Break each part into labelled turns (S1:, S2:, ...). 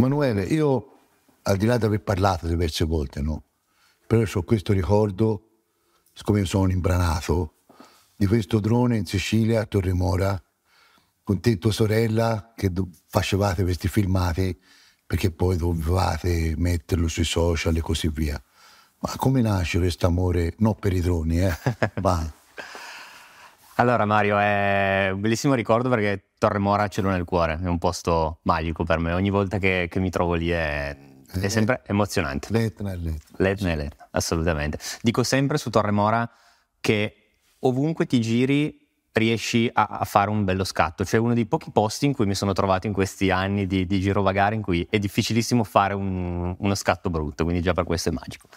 S1: Emanuele, io al di là di aver parlato diverse volte, no? però ho questo ricordo, siccome sono imbranato, di questo drone in Sicilia, a Torremora, con te e tua sorella che facevate questi filmati perché poi dovevate metterlo sui social e così via. Ma come nasce questo amore, non per i droni, eh? ma...
S2: allora Mario, è un bellissimo ricordo perché Torre Mora ce l'ho nel cuore, è un posto magico per me. Ogni volta che, che mi trovo lì è, è sempre emozionante. L'Etna è l'Etna. L'Etna è l'Etna, assolutamente. Dico sempre su Torre Mora che ovunque ti giri riesci a, a, fare un bello scatto. Cioè uno dei pochi posti in cui mi sono trovato in questi anni di, di girovagare in cui è difficilissimo fare un, uno scatto brutto, quindi già per questo è magico.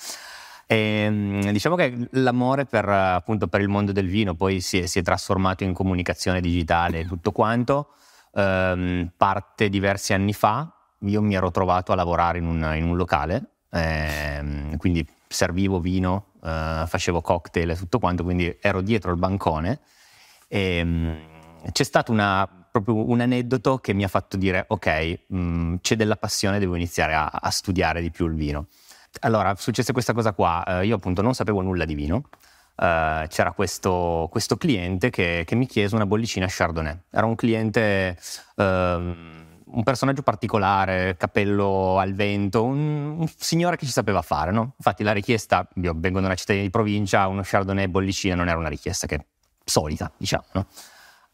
S2: E, ehm, diciamo che l'amore per, appunto, per, il mondo del vino poi si è, si è trasformato in comunicazione digitale e tutto quanto. Ehm, parte diversi anni fa, io mi ero trovato a lavorare in un, in un locale, ehm, quindi servivo vino, eh, facevo cocktail e tutto quanto, quindi ero dietro il bancone. E, ehm, c'è stato una, proprio un aneddoto che mi ha fatto dire, ok, mh, mm, c'è della passione, devo iniziare a, a studiare di più il vino. Allora, successe questa cosa qua, eh, io appunto non sapevo nulla di vino, Uh, c'era questo, questo cliente che, che, mi chiese una bollicina Chardonnay. Era un cliente, uh, un personaggio particolare, capello al vento, un, un, signore che ci sapeva fare. No? Infatti la richiesta, io vengo da una cittadina di provincia, uno Chardonnay bollicina non era una richiesta che solita, diciamo. No?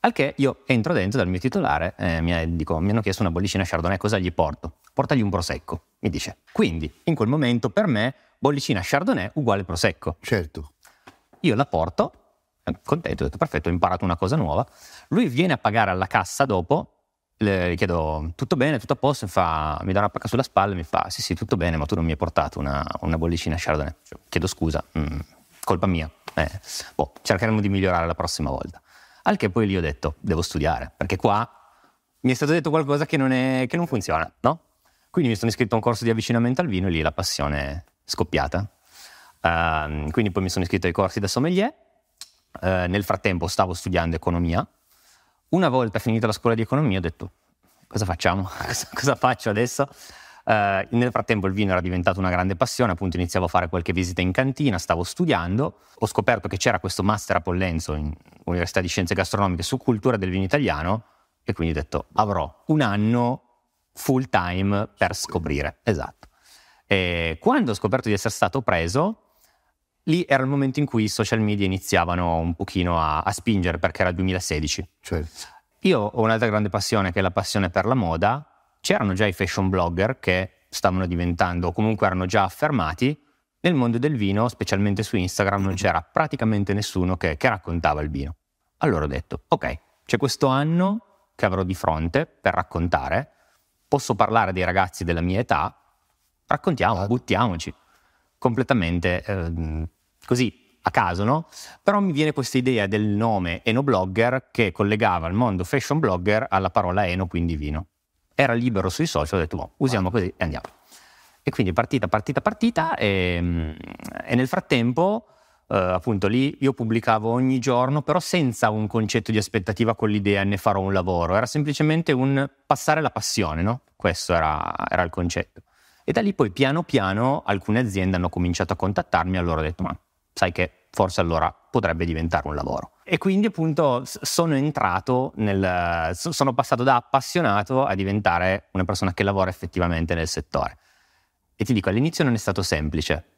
S2: Al che io entro dentro dal mio titolare e eh, mi, dico, mi hanno chiesto una bollicina Chardonnay, cosa gli porto? Portagli un prosecco, mi dice. Quindi, in quel momento, per me, bollicina Chardonnay uguale prosecco. Certo. Io la porto, eh, contento, ho detto perfetto, ho imparato una cosa nuova. Lui viene a pagare alla cassa dopo, le chiedo tutto bene, tutto a posto, fa, mi dà una pacca sulla spalla e mi fa sì sì tutto bene ma tu non mi hai portato una, una bollicina Chardonnay. Cioè, chiedo scusa, mh, mm, colpa mia. Eh, boh, cercheremo di migliorare la prossima volta. Al che poi lì ho detto, devo studiare, perché qua mi è stato detto qualcosa che non, è, che non funziona, no? Quindi mi sono iscritto a un corso di avvicinamento al vino e lì la passione è scoppiata. Uh, quindi poi mi sono iscritto ai corsi da sommelier. Uh, nel frattempo stavo studiando economia. Una volta finita la scuola di economia ho detto cosa facciamo? cosa, cosa faccio adesso? Eh, nel frattempo il vino era diventato una grande passione, appunto iniziavo a fare qualche visita in cantina, stavo studiando, ho scoperto che c'era questo master a Pollenzo in Università di Scienze Gastronomiche su cultura del vino italiano e quindi ho detto avrò un anno full time per scoprire. Esatto. E quando ho scoperto di essere stato preso, lì era il momento in cui i social media iniziavano un pochino a, a spingere perché era il 2016. Certo. Io ho un'altra grande passione che è la passione per la moda c'erano già i fashion blogger che stavano diventando, o comunque erano già affermati, nel mondo del vino, specialmente su Instagram, non c'era praticamente nessuno che, che raccontava il vino. Allora ho detto, ok, c'è questo anno che avrò di fronte per raccontare, posso parlare dei ragazzi della mia età, raccontiamo, certo. buttiamoci, completamente eh, così, a caso, no? Però mi viene questa idea del nome Enoblogger che collegava il mondo fashion blogger alla parola Eno, quindi vino era libero sui social, ho detto, boh, usiamo così e andiamo. E quindi partita, partita, partita e, ehm, e nel frattempo... Uh, appunto lì io pubblicavo ogni giorno, però senza un concetto di aspettativa con l'idea ne farò un lavoro, era semplicemente un passare la passione, no? Questo era, era, il concetto. E da lì poi piano piano alcune aziende hanno cominciato a contattarmi, allora ho detto ma sai che forse allora potrebbe diventare un lavoro. E quindi appunto sono entrato nel... sono passato da appassionato a diventare una persona che lavora effettivamente nel settore. E ti dico, all'inizio non è stato semplice,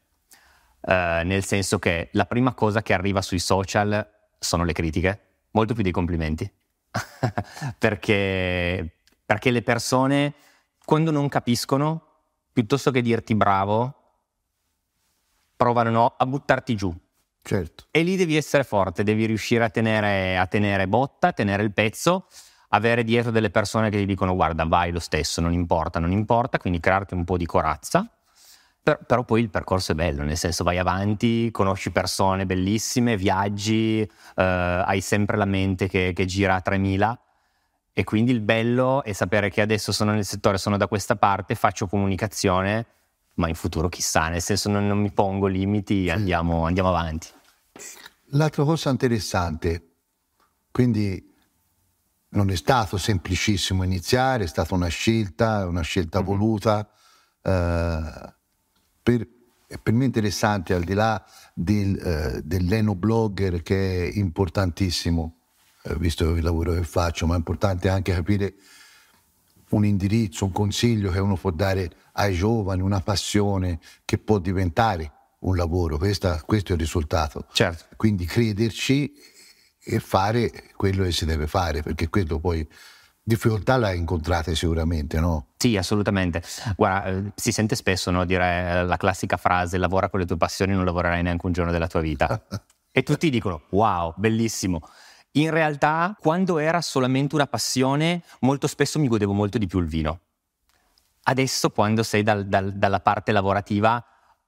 S2: eh, nel senso che la prima cosa che arriva sui social sono le critiche, molto più dei complimenti, perché, perché le persone quando non capiscono, piuttosto che dirti bravo, provano a buttarti giù, Certo. E lì devi essere forte, devi riuscire a tenere, a tenere botta, tenere il pezzo, avere dietro delle persone che ti dicono guarda vai lo stesso, non importa, non importa, quindi crearti un po' di corazza. Per, però poi il percorso è bello, nel senso vai avanti, conosci persone bellissime, viaggi, eh, hai sempre la mente che, che gira a 3000 e quindi il bello è sapere che adesso sono nel settore, sono da questa parte, faccio comunicazione ma in futuro chissà, nel senso non, non mi pongo limiti, andiamo, andiamo avanti.
S1: L'altra cosa interessante, quindi non è stato semplicissimo iniziare, è stata una scelta, una scelta mm-hmm. voluta. Eh, per, per, me interessante, al di là del, eh, dell'enoblogger che è importantissimo, eh, visto il lavoro che faccio, ma è importante anche capire un indirizzo, un consiglio che uno può dare ai giovani una passione che può diventare un lavoro, Questa, questo è il risultato. Certo. Quindi crederci e fare quello che si deve fare,
S2: perché quello poi difficoltà la incontrate sicuramente, no? Sì, assolutamente. Guarda, eh, si sente spesso no, dire eh, la classica frase lavora con le tue passioni, non lavorerai neanche un giorno della tua vita. e tutti dicono wow, bellissimo. In realtà, quando era solamente una passione, molto spesso mi godevo molto di più il vino adesso quando sei dal, dal, dalla parte lavorativa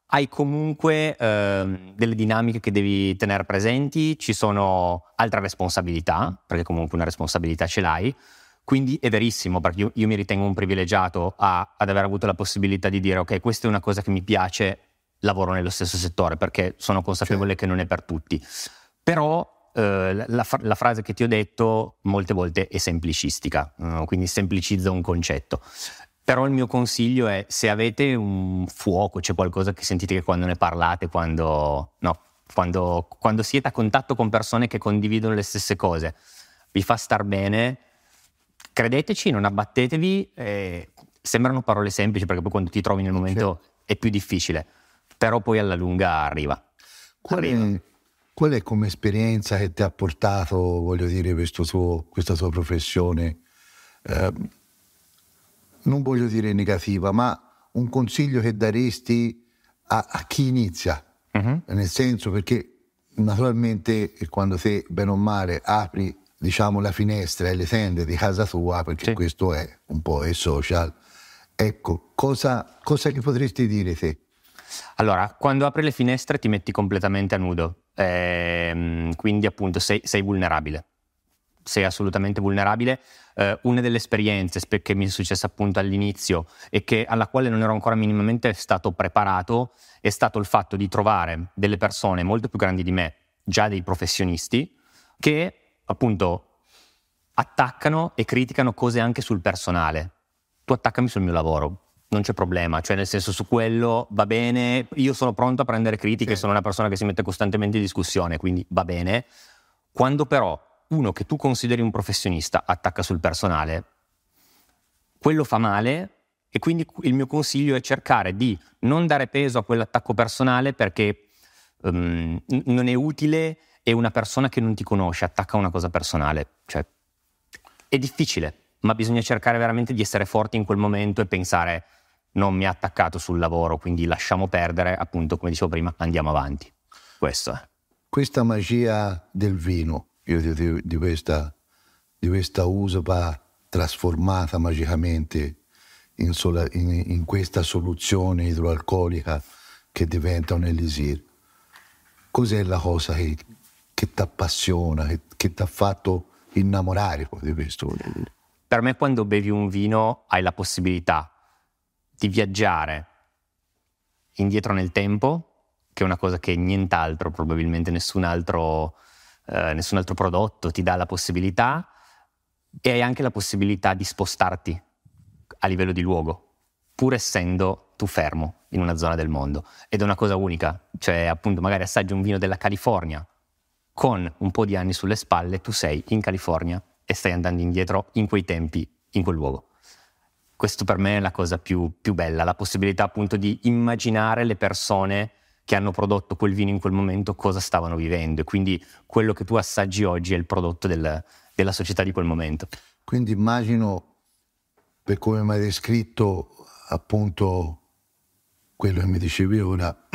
S2: hai comunque eh, delle dinamiche che devi tenere presenti, ci sono altre responsabilità, perché comunque una responsabilità ce l'hai, quindi è verissimo, perché io, io mi ritengo un privilegiato a, ad aver avuto la possibilità di dire ok, questa è una cosa che mi piace, lavoro nello stesso settore, perché sono consapevole cioè. che non è per tutti. Però eh, la, la, frase che ti ho detto molte volte è semplicistica, mm, quindi semplicizza un concetto. Però il mio consiglio è se avete un fuoco, c'è qualcosa che sentite che quando ne parlate, quando, no, quando, quando siete a contatto con persone che condividono le stesse cose, vi fa star bene, credeteci, non abbattetevi. Eh, sembrano parole semplici perché poi quando ti trovi nel momento certo. è più difficile, però poi alla lunga arriva. Qual,
S1: arriva. È, qual è come esperienza che ti ha portato, voglio dire, tuo, questa tua professione? Eh, non voglio dire negativa, ma un consiglio che daresti a, a chi inizia, uh mhm. -huh. nel senso perché naturalmente quando te, bene o male, apri diciamo, la finestra e le tende di casa tua, perché sì. questo è un po' il social, ecco, cosa, cosa gli potresti dire te?
S2: Allora, quando apri le finestre ti metti completamente a nudo, ehm, quindi appunto sei, sei vulnerabile sei assolutamente vulnerabile. Eh, una delle esperienze che mi è successa appunto all'inizio e che, alla quale non ero ancora minimamente stato preparato è stato il fatto di trovare delle persone molto più grandi di me, già dei professionisti, che appunto attaccano e criticano cose anche sul personale. Tu attaccami sul mio lavoro, non c'è problema, cioè nel senso su quello va bene, io sono pronto a prendere critiche, sì. sono una persona che si mette costantemente in discussione, quindi va bene. Quando però qualcuno che tu consideri un professionista attacca sul personale, quello fa male e quindi il mio consiglio è cercare di non dare peso a quell'attacco personale perché um, non è utile e una persona che non ti conosce attacca una cosa personale. Cioè, è difficile, ma bisogna cercare veramente di essere forti in quel momento e pensare non mi ha attaccato sul lavoro, quindi lasciamo perdere, appunto, come dicevo prima, andiamo avanti. Questo è.
S1: Questa magia del vino io di, di, questa, di questa usopa trasformata magicamente in, sola, in, in, questa soluzione idroalcolica che diventa un elisir. Cos'è la cosa che, che ti appassiona, che, che ti ha fatto innamorare
S2: di questo? Per me quando bevi un vino hai la possibilità di viaggiare indietro nel tempo, che è una cosa che nient'altro, probabilmente nessun altro eh, nessun altro prodotto ti dà la possibilità e hai anche la possibilità di spostarti a livello di luogo, pur essendo tu fermo in una zona del mondo. Ed è una cosa unica, cioè appunto magari assaggi un vino della California con un po' di anni sulle spalle, tu sei in California e stai andando indietro in quei tempi, in quel luogo. Questo per me è la cosa più, più bella, la possibilità appunto di immaginare le persone che hanno prodotto quel vino in quel momento cosa stavano vivendo e quindi quello che tu assaggi oggi è il prodotto del, della società di quel momento.
S1: Quindi immagino, per come mi hai descritto appunto quello che mi dicevi ora,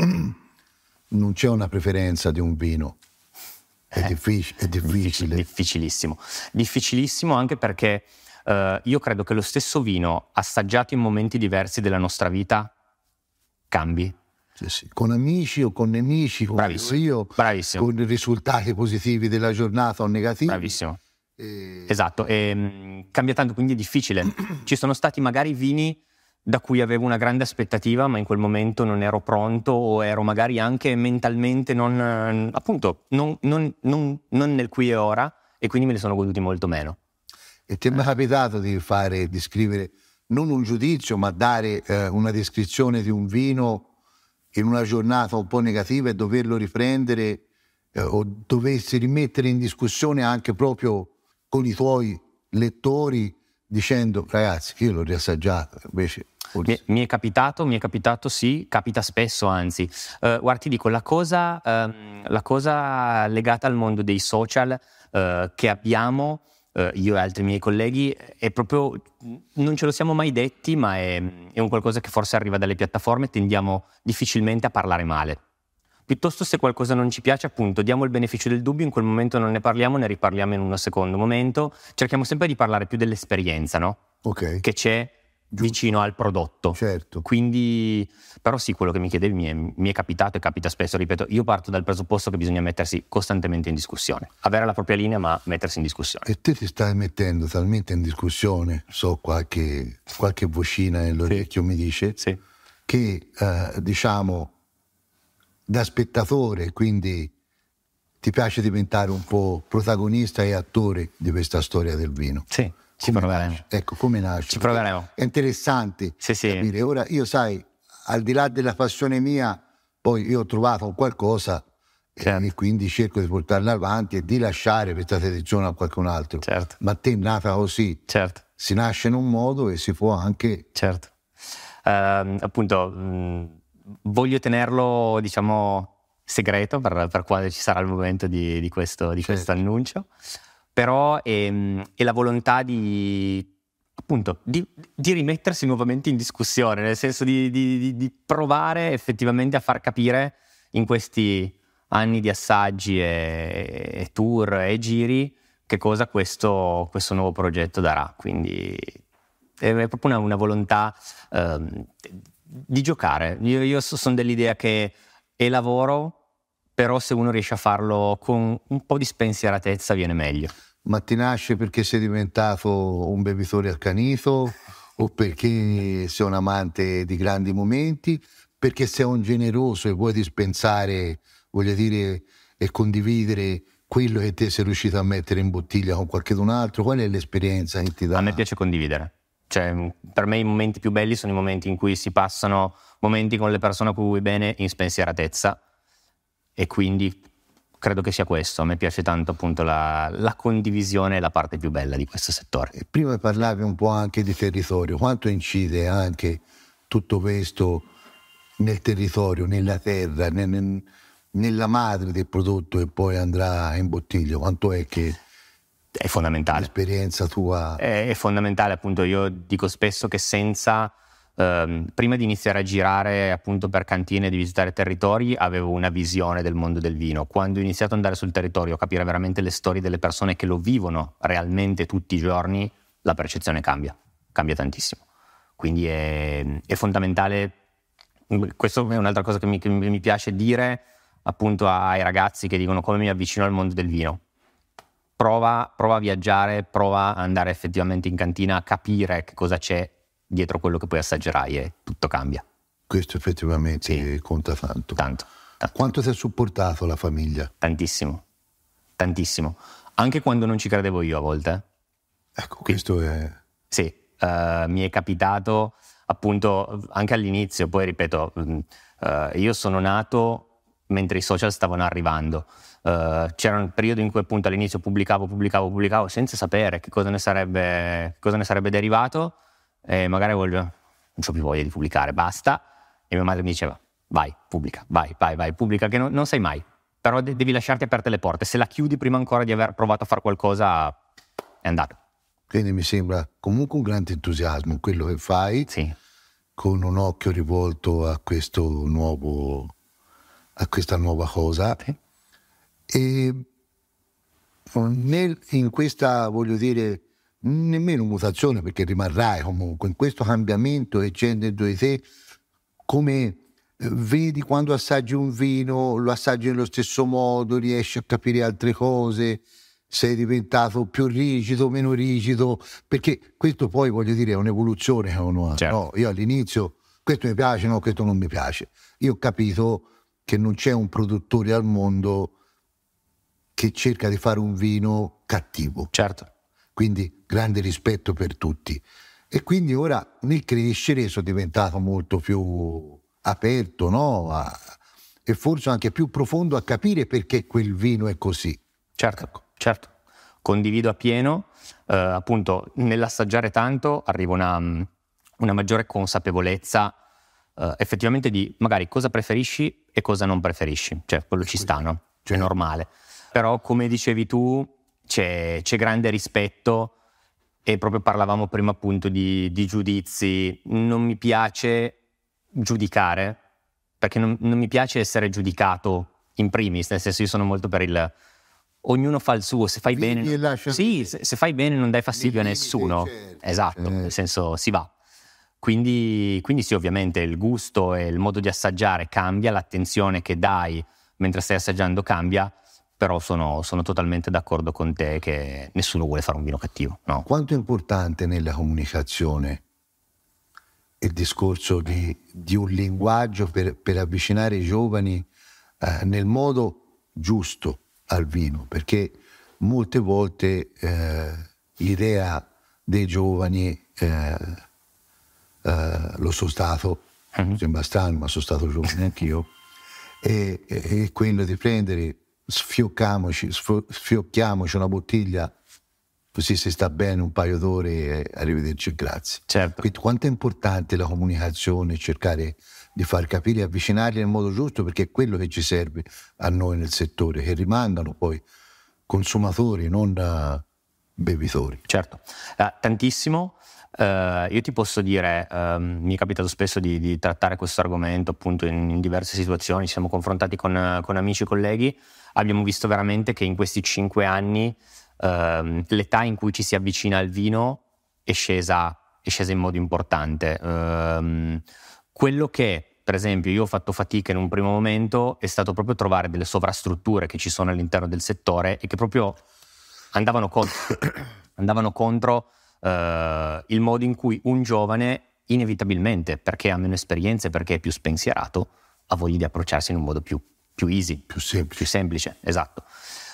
S1: non c'è una preferenza
S2: di un vino. È, eh, diffic- è difficile. Difficilissimo. Difficilissimo anche perché eh, io credo che lo stesso vino assaggiato in momenti diversi della nostra vita cambi
S1: con amici o con nemici, con Bravissimo. io,
S2: Bravissimo. con i risultati positivi della giornata o negativi. Bravissimo. E... Esatto, e, ehm, cambia tanto, quindi è difficile. Ci sono stati magari vini da cui avevo una grande aspettativa, ma in quel momento non ero pronto o ero magari anche mentalmente non, appunto, non, non, non, non nel qui e ora e quindi me ne sono goduti molto meno.
S1: E ti è mai capitato di fare, di scrivere non un giudizio, ma dare eh, una descrizione di un vino in una giornata un po' negativa e doverlo riprendere eh, o dovessi rimettere in discussione anche proprio con i tuoi lettori dicendo ragazzi io l'ho riassaggiato invece
S2: mi, mi, è capitato, mi è capitato sì, capita spesso anzi. Eh, guarda, ti dico, la cosa, eh, la cosa legata al mondo dei social eh, che abbiamo eh, io e altri miei colleghi, è proprio, non ce lo siamo mai detti, ma è, è un qualcosa che forse arriva dalle piattaforme e tendiamo difficilmente a parlare male. Piuttosto se qualcosa non ci piace, appunto, diamo il beneficio del dubbio, in quel momento non ne parliamo, ne riparliamo in un secondo momento, cerchiamo sempre di parlare più dell'esperienza, no? Ok. Che c'è Giusto. vicino al prodotto. Certo. Quindi, però sì, quello che mi chiedevi mi è, mi è, capitato e capita spesso, ripeto, io parto dal presupposto che bisogna mettersi costantemente in discussione, avere la propria linea ma mettersi in discussione. E te ti stai mettendo
S1: talmente in discussione, so qualche, qualche vocina nell'orecchio sì. mi dice, sì. che eh, diciamo da spettatore, quindi ti piace diventare un po' protagonista e attore di questa storia del vino. Sì. Ci proveremo. Nasce. Ecco, come nasce. Ci proveremo. È interessante sì, sì. capire. Ora, io sai, al di là della passione mia, poi io ho trovato qualcosa eh, certo. e quindi cerco di portarla avanti e di lasciare questa tradizione a qualcun altro. Certo. Ma te è nata così. Certo. Si nasce in un modo e si può anche... Certo.
S2: Uh, appunto, mh, voglio tenerlo, diciamo, segreto per, per quando ci sarà il momento di, di questo, di certo. questo annuncio però è, ehm, è la volontà di appunto di, di, rimettersi nuovamente in discussione, nel senso di, di, di, provare effettivamente a far capire in questi anni di assaggi e, e tour e giri che cosa questo, questo, nuovo progetto darà. Quindi è proprio una, una volontà eh, di giocare. Io, io sono dell'idea che è lavoro, però se uno riesce a farlo con un po' di spensieratezza viene meglio
S1: ma ti nasce perché sei diventato un bevitore accanito o perché sei un amante di grandi momenti, perché sei un generoso e vuoi dispensare, voglio dire, e condividere quello che te sei riuscito a mettere in bottiglia con qualcun altro. Qual è
S2: l'esperienza che ti dà? A me piace condividere. Cioè, per me i momenti più belli sono i momenti in cui si passano momenti con le persone a cui vuoi bene in spensieratezza e quindi credo che sia questo. A me piace tanto appunto la, la condivisione, la parte più bella di questo
S1: settore. E prima parlavi un po' anche di territorio, quanto incide anche tutto questo nel territorio, nella terra, nel, nel, nella madre del prodotto che poi andrà in bottiglia? Quanto è che... È fondamentale. L'esperienza
S2: tua... È, è fondamentale, appunto, io dico spesso che senza ehm, prima di iniziare a girare appunto per cantine e di visitare territori avevo una visione del mondo del vino. Quando ho iniziato ad andare sul territorio a capire veramente le storie delle persone che lo vivono realmente tutti i giorni, la percezione cambia, cambia tantissimo. Quindi è, è fondamentale, mm, questa è un'altra cosa che mi, che mi piace dire appunto ai ragazzi che dicono come mi avvicino al mondo del vino. Prova, prova, a viaggiare, prova ad andare effettivamente in cantina a capire che cosa c'è dietro quello che poi assaggerai e tutto cambia. Questo effettivamente sì. conta tanto. tanto. tanto.
S1: Quanto ti ha supportato la famiglia?
S2: Tantissimo, tantissimo. Anche quando non ci credevo io a volte. Eh. Ecco, Quindi, questo è... Sì, uh, mi è capitato appunto anche all'inizio, poi ripeto, uh, io sono nato mentre i social stavano arrivando. Uh, c'era un periodo in cui appunto all'inizio pubblicavo, pubblicavo, pubblicavo senza sapere che cosa ne sarebbe, cosa ne sarebbe derivato e magari voglio, non ho più voglia di pubblicare, basta. E mia madre mi diceva, vai, pubblica, vai, vai, vai, pubblica, che non, non sai mai, però de- devi lasciarti aperte le porte, se la chiudi prima ancora di aver provato a fare qualcosa, è andato.
S1: Quindi mi sembra comunque un grande entusiasmo quello che fai, sì. con un occhio rivolto a, nuovo, a questa nuova cosa. Sì. E nel, in questa, voglio dire, nemmeno mutazione perché rimarrai comunque in questo cambiamento e c'è dentro di te come eh, vedi quando assaggi un vino lo assaggi nello stesso modo riesci a capire altre cose sei diventato più rigido meno rigido perché questo poi voglio dire è un'evoluzione che uno certo. no, io all'inizio questo mi piace no questo non mi piace io ho capito che non c'è un produttore al mondo che cerca di fare un vino cattivo certo quindi grande rispetto per tutti. E quindi ora nel crescere sono diventato molto più aperto no? a, e forse anche più profondo a capire perché
S2: quel vino è così. Certo, ecco. certo, condivido appieno. Eh, appunto, nell'assaggiare tanto arriva una, una maggiore consapevolezza eh, effettivamente di magari cosa preferisci e cosa non preferisci. Cioè, quello ci sta, no? Cioè, è certo. normale. Però, come dicevi tu, c'è, c'è grande rispetto e proprio parlavamo prima appunto di, di giudizi. Non mi piace giudicare perché non, non, mi piace essere giudicato in primis, nel senso io sono molto per il... Ognuno fa il suo, se fai bene... Sì, se, se, fai bene non dai fastidio a nessuno. Certo, esatto, certo. nel senso si va. Quindi, quindi, sì, ovviamente il gusto e il modo di assaggiare cambia, l'attenzione che dai mentre stai assaggiando cambia, però sono, sono, totalmente d'accordo con te che nessuno vuole fare un vino cattivo. No?
S1: Quanto è importante nella comunicazione il discorso di, di un linguaggio per, per, avvicinare i giovani eh, nel modo giusto al vino? Perché molte volte eh, l'idea dei giovani, eh, eh lo sono stato, mm-hmm. sembra strano, ma sono stato giovane anch'io, è, è quello di prendere sfiocchiamoci, sfiocchiamoci una bottiglia così si sta bene un paio d'ore e arrivederci grazie. Certo. Quindi quanto è importante la comunicazione, cercare di far capire avvicinarli nel modo giusto perché è quello che ci serve a noi nel settore, che rimangano poi consumatori, non eh, bevitori. Certo,
S2: eh, tantissimo. Uh, io ti posso dire, um, mi è capitato spesso di, di trattare questo argomento appunto in, in, diverse situazioni, ci siamo confrontati con, con amici e colleghi, abbiamo visto veramente che in questi cinque anni uh, l'età in cui ci si avvicina al vino è scesa, è scesa in modo importante. Uh, quello che per esempio io ho fatto fatica in un primo momento è stato proprio trovare delle sovrastrutture che ci sono all'interno del settore e che proprio andavano contro, andavano contro eh, il modo in cui un giovane inevitabilmente, perché ha meno esperienze, perché è più spensierato, ha voglia di approcciarsi in un modo più, più easy, più semplice. Più semplice esatto.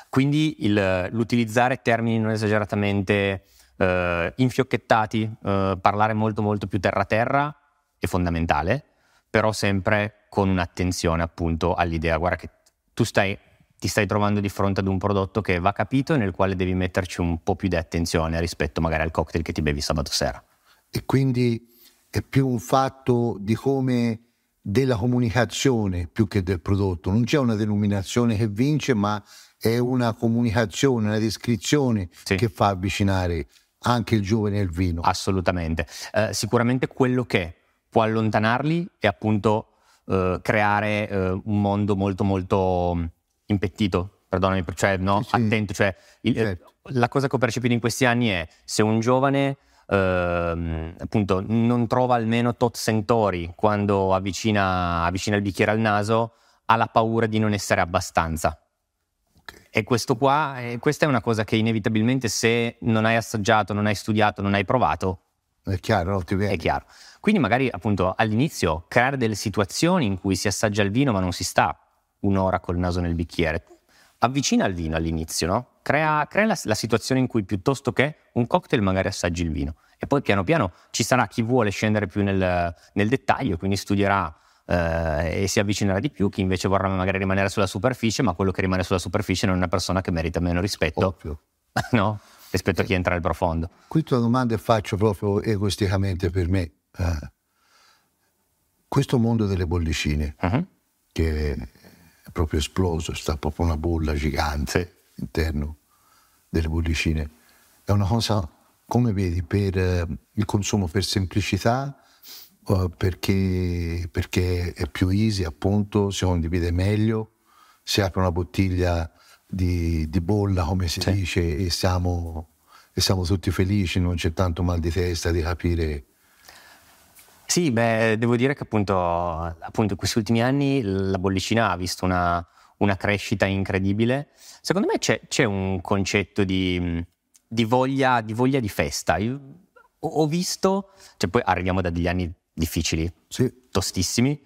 S2: Quindi il, l'utilizzare termini non esageratamente eh, infiocchettati, eh, parlare molto molto più terra-terra è fondamentale, però sempre con un'attenzione appunto all'idea, guarda che tu stai ti stai trovando di fronte ad un prodotto che va capito e nel quale devi metterci un po' più di attenzione rispetto magari al cocktail che ti bevi sabato sera.
S1: E quindi è più un fatto di come della comunicazione più che del prodotto. Non c'è una denominazione che vince, ma è una comunicazione, una descrizione sì. che fa avvicinare anche
S2: il giovane al vino. Assolutamente. Eh, sicuramente quello che può allontanarli è appunto eh, creare eh, un mondo molto molto impettito, perdonami, cioè no, sì, sì. attento. Cioè, il, eh, certo. La cosa che ho percepito in questi anni è se un giovane ehm, appunto non trova almeno tot sentori quando avvicina, avvicina, il bicchiere al naso, ha la paura di non essere abbastanza. E questo qua, eh, questa è una cosa che inevitabilmente se non hai assaggiato, non hai studiato, non hai provato, è chiaro, no? ti viene. È chiaro. Quindi magari appunto all'inizio creare delle situazioni in cui si assaggia il vino ma non si sta, un'ora col naso nel bicchiere. Avvicina il vino all'inizio, no? Crea, crea la, la, situazione in cui piuttosto che un cocktail magari assaggi il vino. E poi piano piano ci sarà chi vuole scendere più nel, nel dettaglio, quindi studierà eh, e si avvicinerà di più, chi invece vorrà magari rimanere sulla superficie, ma quello che rimane sulla superficie non è una persona che merita meno rispetto. Ovvio. no? rispetto a chi entra nel profondo.
S1: Qui tua domanda faccio proprio egoisticamente per me. Uh, questo mondo delle bollicine, uh-huh. che proprio esploso, è proprio una bolla gigante all'interno delle bollicine. È una cosa, come vedi, per eh, il consumo per semplicità, eh, perché, perché è più easy, appunto, si condivide meglio, si apre una bottiglia di, di bolla, come si sì. dice, e siamo, e siamo tutti felici, non c'è tanto mal di testa di capire
S2: sì, beh, devo dire che appunto, appunto in questi ultimi anni la bollicina ha visto una, una crescita incredibile. Secondo me c'è, c'è un concetto di, di, voglia, di, voglia, di festa. Io ho visto, cioè poi arriviamo da degli anni difficili, sì. tostissimi.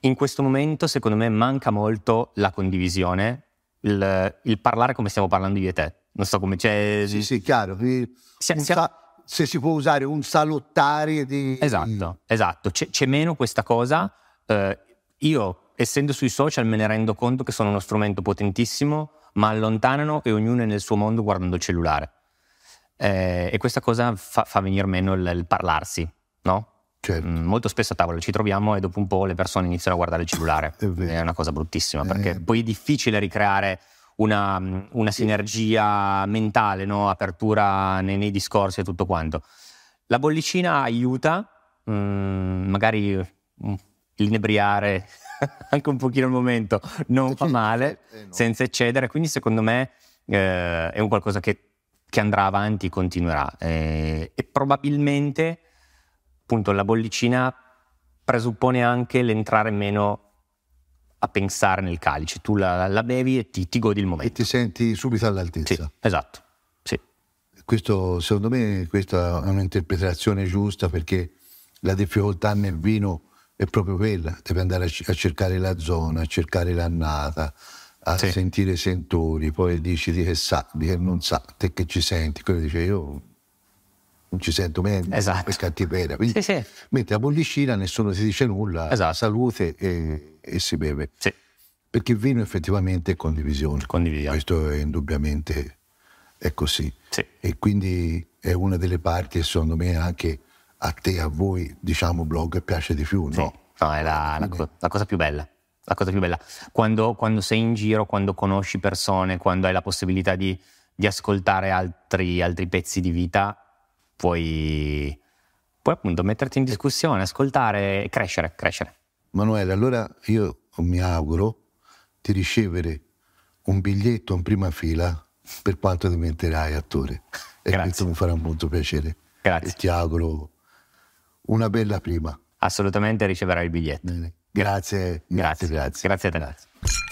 S2: In questo momento, secondo me, manca molto la condivisione, il, il parlare come stiamo parlando io e te. Non so come c'è. Cioè sì, sì, chiaro. Siamo, siamo, se si può usare un salottare di... Esatto, esatto. C- c'è meno questa cosa. Eh, io, essendo sui social, me ne rendo conto che sono uno strumento potentissimo, ma allontanano e ognuno è nel suo mondo guardando il cellulare. Eh, e questa cosa fa, fa venire meno il, il parlarsi, no? Certo. Mm, molto spesso a tavola ci troviamo e dopo un po' le persone iniziano a guardare il cellulare. È, è una cosa bruttissima eh. perché eh. poi è difficile ricreare una, una sinergia mentale, no? apertura nei, nei, discorsi e tutto quanto. La bollicina aiuta, mh, mm, magari mh, inebriare anche un pochino al momento non fa male, eh no. senza eccedere, quindi secondo me eh, è un qualcosa che, che, andrà avanti, continuerà eh, e probabilmente appunto la bollicina presuppone anche l'entrare meno a pensare nel calice, tu la, la bevi e ti, ti, godi il momento. E ti senti subito all'altezza. Sì, esatto.
S1: Sì. Questo, secondo me questa è un'interpretazione giusta perché la difficoltà nel vino è proprio quella, devi andare a, a cercare la zona, a cercare l'annata, a sì. sentire i sentori, poi dici di che sa, di che non sa, te che ci senti, quello dice io non ci sento meglio esatto. per cattiveria. Quindi, sì, sì. Mentre a bollicina nessuno si dice nulla, esatto. salute e, e, si beve. Sì. Perché il vino effettivamente è condivisione. Condividiamo. Questo è indubbiamente è così. Sì. E quindi è una delle parti che secondo me anche a te, a voi, diciamo, blog piace di più. No, sì. no
S2: è la, la, la, cosa più bella. La cosa più bella. Quando, quando, sei in giro, quando conosci persone, quando hai la possibilità di, di ascoltare altri, altri pezzi di vita, puoi, puoi appunto metterti in discussione, ascoltare e crescere, crescere.
S1: Manuele, allora io mi auguro di ricevere un biglietto in prima fila per quanto diventerai attore. E Grazie. questo mi farà molto piacere. Grazie. E ti auguro una bella prima.
S2: Assolutamente riceverai il biglietto.
S1: Bene. Grazie, grazie, grazie. Grazie a te. Grazie.